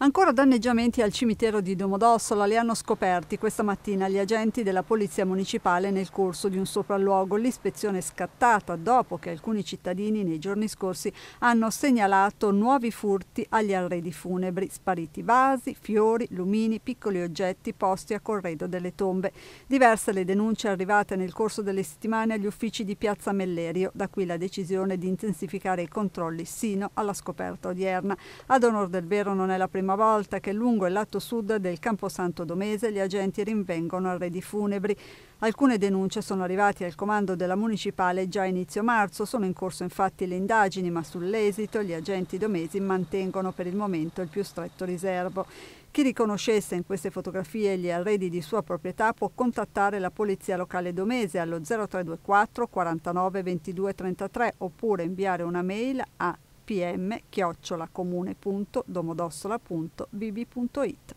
Ancora danneggiamenti al cimitero di Domodossola li hanno scoperti questa mattina gli agenti della Polizia Municipale nel corso di un sopralluogo. L'ispezione è scattata dopo che alcuni cittadini nei giorni scorsi hanno segnalato nuovi furti agli arredi funebri, spariti vasi, fiori, lumini, piccoli oggetti posti a corredo delle tombe. Diverse le denunce arrivate nel corso delle settimane agli uffici di Piazza Mellerio, da qui la decisione di intensificare i controlli sino alla scoperta odierna. Ad onor del vero non è la prima prima volta che lungo il lato sud del Camposanto Domese gli agenti rinvengono arredi funebri. Alcune denunce sono arrivate al comando della municipale già a inizio marzo, sono in corso infatti le indagini, ma sull'esito gli agenti domesi mantengono per il momento il più stretto riservo. Chi riconoscesse in queste fotografie gli arredi di sua proprietà può contattare la Polizia Locale Domese allo 0324 49 22 33 oppure inviare una mail a pm-comune.domodossola.bb.it